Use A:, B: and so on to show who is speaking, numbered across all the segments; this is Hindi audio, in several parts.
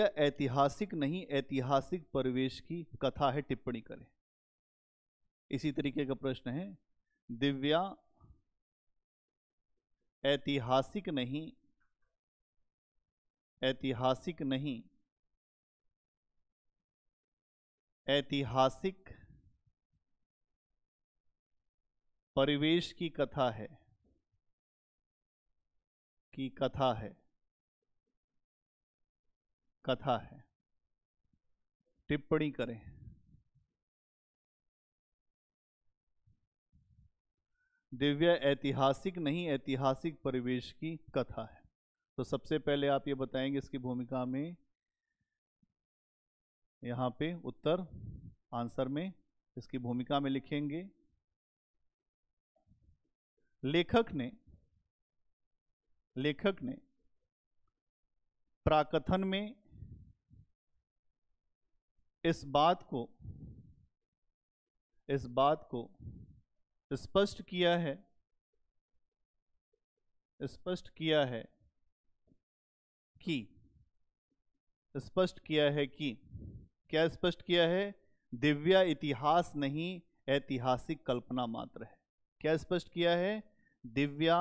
A: यह ऐतिहासिक नहीं ऐतिहासिक परिवेश की कथा है टिप्पणी करें इसी तरीके का प्रश्न है दिव्या ऐतिहासिक नहीं ऐतिहासिक नहीं ऐतिहासिक परिवेश की कथा है की कथा है कथा है टिप्पणी करें दिव्य ऐतिहासिक नहीं ऐतिहासिक परिवेश की कथा है तो सबसे पहले आप ये बताएंगे इसकी भूमिका में यहां पे उत्तर आंसर में इसकी भूमिका में लिखेंगे लेखक ने लेखक ने प्राकथन में इस बात को इस बात को स्पष्ट किया है स्पष्ट किया है कि स्पष्ट किया है कि क्या स्पष्ट किया है दिव्या इतिहास नहीं ऐतिहासिक कल्पना मात्र है क्या स्पष्ट किया है दिव्या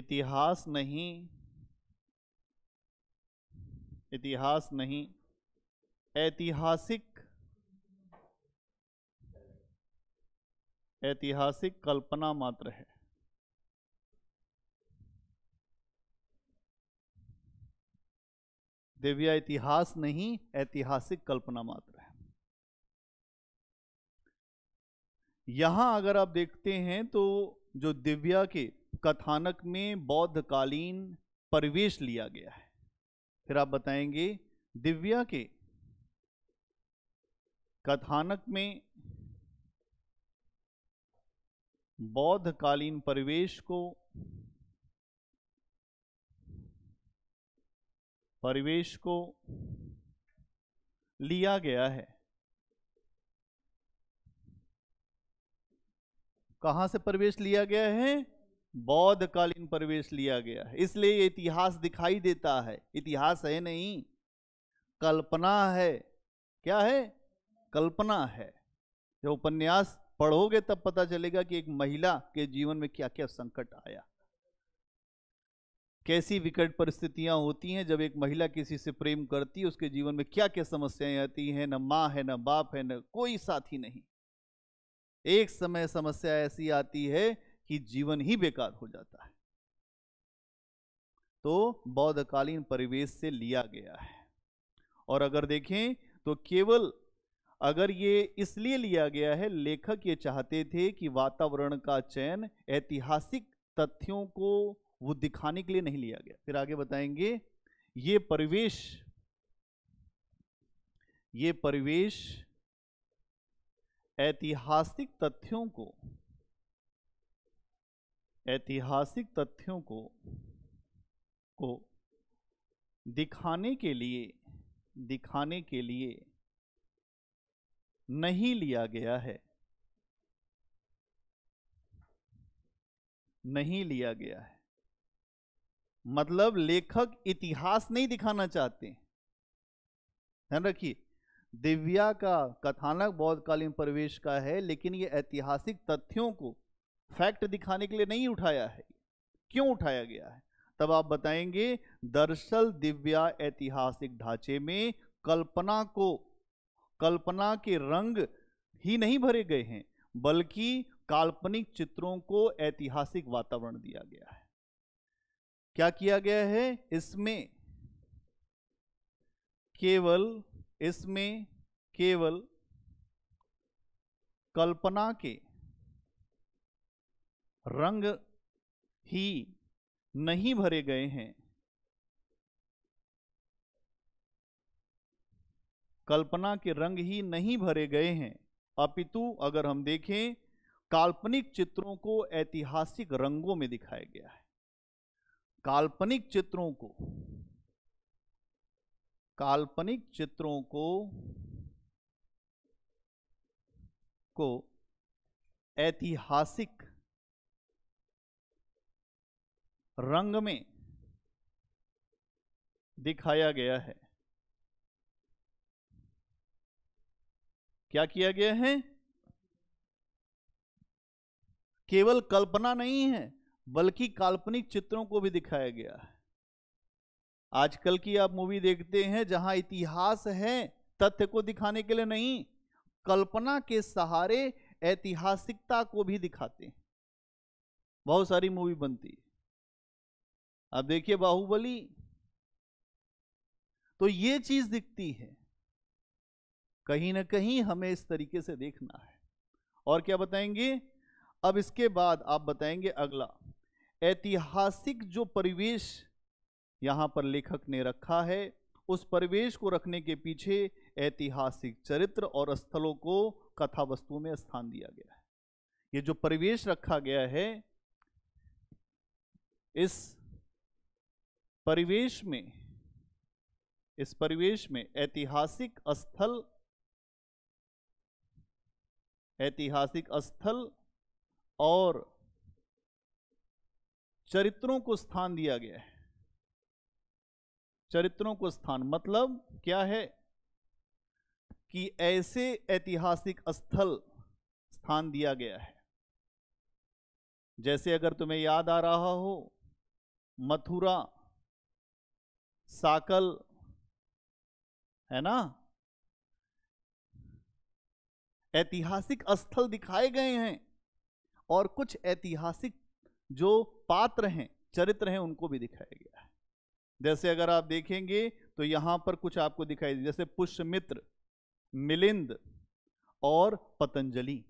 A: इतिहास नहीं इतिहास नहीं ऐतिहासिक ऐतिहासिक कल्पना मात्र है दिव्या इतिहास नहीं ऐतिहासिक कल्पना मात्र है यहां अगर आप देखते हैं तो जो दिव्या के कथानक में बौद्धकालीन परिवेश लिया गया है फिर आप बताएंगे दिव्या के कथानक में बौद्धकालीन परिवेश को परिवेश को लिया गया है कहां से परिवेश लिया गया है बौद्धकालीन परिवेश लिया गया है इसलिए इतिहास दिखाई देता है इतिहास है नहीं कल्पना है क्या है कल्पना है जब उपन्यास पढ़ोगे तब पता चलेगा कि एक महिला के जीवन में क्या क्या संकट आया कैसी विकट परिस्थितियां होती हैं जब एक महिला किसी से प्रेम करती है उसके जीवन में क्या क्या समस्याएं आती हैं न माँ है न बाप है न कोई साथी नहीं एक समय समस्या ऐसी आती है कि जीवन ही बेकार हो जाता है तो बौद्धकालीन परिवेश से लिया गया है और अगर देखें तो केवल अगर ये इसलिए लिया गया है लेखक ये चाहते थे कि वातावरण का चयन ऐतिहासिक तथ्यों को वो दिखाने के लिए नहीं लिया गया फिर आगे बताएंगे ये परिवेश ये परिवेश ऐतिहासिक तथ्यों को ऐतिहासिक तथ्यों को को दिखाने के लिए दिखाने के लिए नहीं लिया गया है नहीं लिया गया है मतलब लेखक इतिहास नहीं दिखाना चाहते ध्यान रखिए दिव्या का कथानक बौद्धकालीन प्रवेश का है लेकिन ये ऐतिहासिक तथ्यों को फैक्ट दिखाने के लिए नहीं उठाया है क्यों उठाया गया है तब आप बताएंगे दरअसल दिव्या ऐतिहासिक ढांचे में कल्पना को कल्पना के रंग ही नहीं भरे गए हैं बल्कि काल्पनिक चित्रों को ऐतिहासिक वातावरण दिया गया है क्या किया गया है इसमें केवल इसमें केवल कल्पना के रंग ही नहीं भरे गए हैं कल्पना के रंग ही नहीं भरे गए हैं अपितु अगर हम देखें काल्पनिक चित्रों को ऐतिहासिक रंगों में दिखाया गया है काल्पनिक चित्रों को काल्पनिक चित्रों को को ऐतिहासिक रंग में दिखाया गया है क्या किया गया है केवल कल्पना नहीं है बल्कि काल्पनिक चित्रों को भी दिखाया गया है आजकल की आप मूवी देखते हैं जहां इतिहास है तथ्य को दिखाने के लिए नहीं कल्पना के सहारे ऐतिहासिकता को भी दिखाते हैं बहुत सारी मूवी बनती है अब देखिए बाहुबली तो ये चीज दिखती है कहीं ना कहीं हमें इस तरीके से देखना है और क्या बताएंगे अब इसके बाद आप बताएंगे अगला ऐतिहासिक जो परिवेश यहां पर लेखक ने रखा है उस परिवेश को रखने के पीछे ऐतिहासिक चरित्र और स्थलों को कथा वस्तु में स्थान दिया गया है ये जो परिवेश रखा गया है इस परिवेश में इस परिवेश में ऐतिहासिक स्थल ऐतिहासिक स्थल और चरित्रों को स्थान दिया गया है चरित्रों को स्थान मतलब क्या है कि ऐसे ऐतिहासिक स्थल स्थान दिया गया है जैसे अगर तुम्हें याद आ रहा हो मथुरा साकल है ना ऐतिहासिक स्थल दिखाए गए हैं और कुछ ऐतिहासिक जो पात्र हैं चरित्र हैं उनको भी दिखाया गया है जैसे अगर आप देखेंगे तो यहां पर कुछ आपको दिखाई दे जैसे पुष्यमित्र मिलिंद और पतंजलि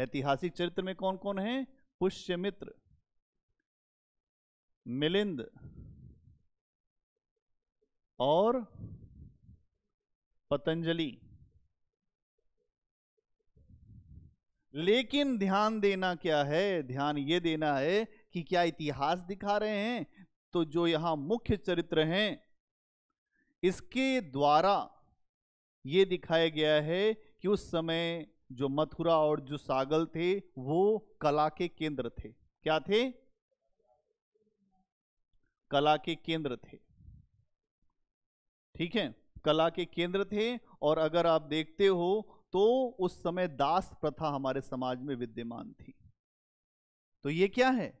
A: ऐतिहासिक चरित्र में कौन कौन है पुष्यमित्र मिलिंद और पतंजलि लेकिन ध्यान देना क्या है ध्यान ये देना है कि क्या इतिहास दिखा रहे हैं तो जो यहां मुख्य चरित्र हैं इसके द्वारा ये दिखाया गया है कि उस समय जो मथुरा और जो सागल थे वो कला के केंद्र थे क्या थे कला के केंद्र थे ठीक है कला के केंद्र थे और अगर आप देखते हो तो उस समय दास प्रथा हमारे समाज में विद्यमान थी तो ये क्या है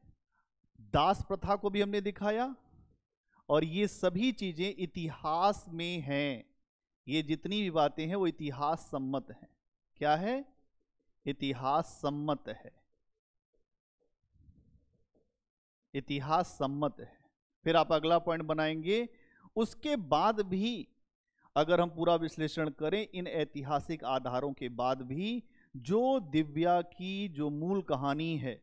A: दास प्रथा को भी हमने दिखाया और ये सभी चीजें इतिहास में हैं ये जितनी भी बातें हैं वो इतिहास सम्मत हैं क्या है इतिहास सम्मत है इतिहास सम्मत है फिर आप अगला पॉइंट बनाएंगे उसके बाद भी अगर हम पूरा विश्लेषण करें इन ऐतिहासिक आधारों के बाद भी जो दिव्या की जो मूल कहानी है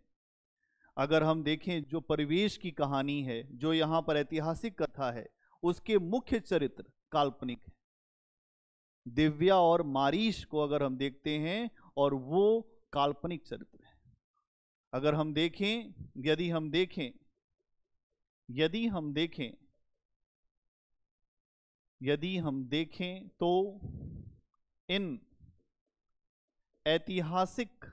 A: अगर हम देखें जो परिवेश की कहानी है जो यहाँ पर ऐतिहासिक कथा है उसके मुख्य चरित्र काल्पनिक है दिव्या और मारीश को अगर हम देखते हैं और वो काल्पनिक चरित्र है अगर हम देखें यदि हम देखें यदि हम देखें यदि हम देखें तो इन ऐतिहासिक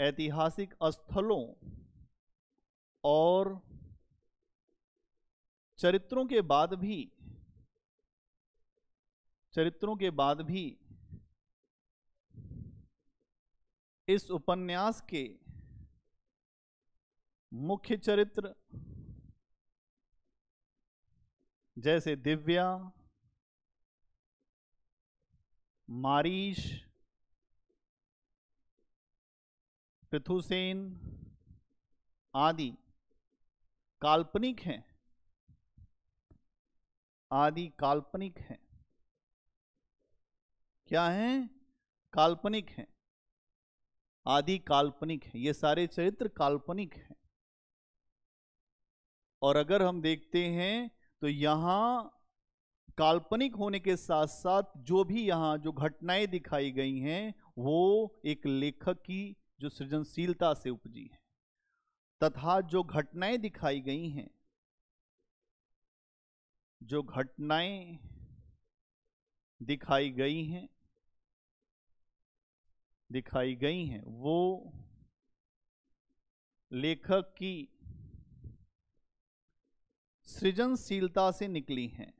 A: ऐतिहासिक स्थलों और चरित्रों के बाद भी चरित्रों के बाद भी इस उपन्यास के मुख्य चरित्र जैसे दिव्या मारीश पृथुसेन आदि काल्पनिक हैं आदि काल्पनिक हैं क्या हैं काल्पनिक हैं आदि काल्पनिक हैं ये सारे चरित्र काल्पनिक हैं और अगर हम देखते हैं तो यहां काल्पनिक होने के साथ साथ जो भी यहां जो घटनाएं दिखाई गई हैं वो एक लेखक की जो सृजनशीलता से उपजी है तथा जो घटनाएं दिखाई गई हैं जो घटनाएं दिखाई गई हैं दिखाई गई हैं वो लेखक की सृजनशीलता से निकली हैं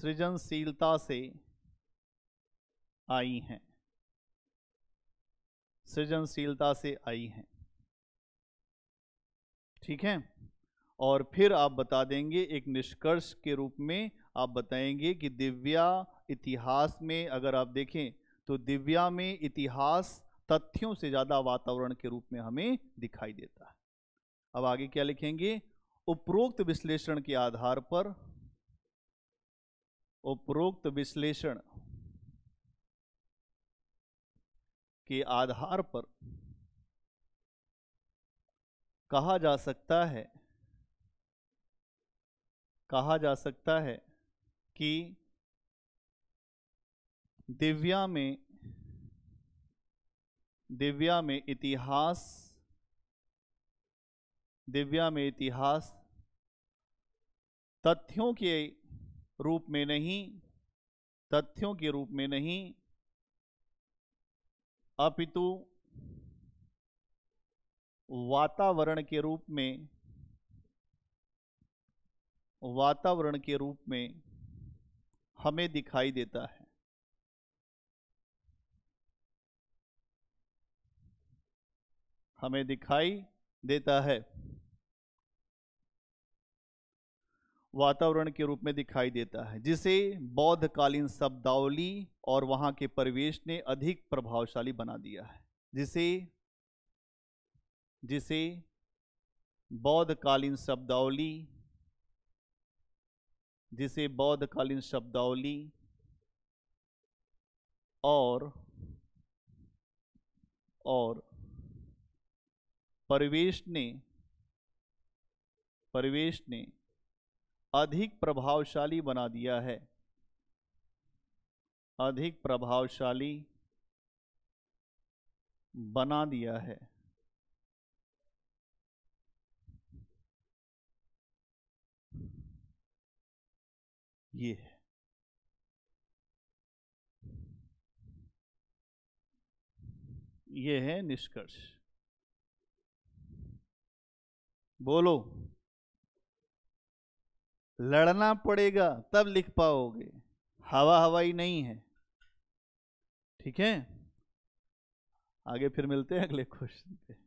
A: सृजनशीलता से आई हैं सृजनशीलता से आई हैं ठीक है और फिर आप बता देंगे एक निष्कर्ष के रूप में आप बताएंगे कि दिव्या इतिहास में अगर आप देखें तो दिव्या में इतिहास तथ्यों से ज़्यादा वातावरण के रूप में हमें दिखाई देता है अब आगे क्या लिखेंगे उपरोक्त विश्लेषण के आधार पर उपरोक्त विश्लेषण के आधार पर कहा जा सकता है कहा जा सकता है कि दिव्या में दिव्या में इतिहास दिव्या में इतिहास तथ्यों के रूप में नहीं तथ्यों के रूप में नहीं अपितु वातावरण के रूप में वातावरण के रूप में हमें दिखाई देता है हमें दिखाई देता है वातावरण के रूप में दिखाई देता है जिसे बौद्धकालीन शब्दावली और वहाँ के परिवेश ने अधिक प्रभावशाली बना दिया है जिसे जिसे बौद्धकालीन शब्दावली जिसे बौद्धकालीन शब्दावली और और परिवेश ने परिवेश ने अधिक प्रभावशाली बना दिया है अधिक प्रभावशाली बना दिया है ये है ये है निष्कर्ष बोलो लड़ना पड़ेगा तब लिख पाओगे हवा हवाई नहीं है ठीक है आगे फिर मिलते हैं अगले क्वेश्चन पे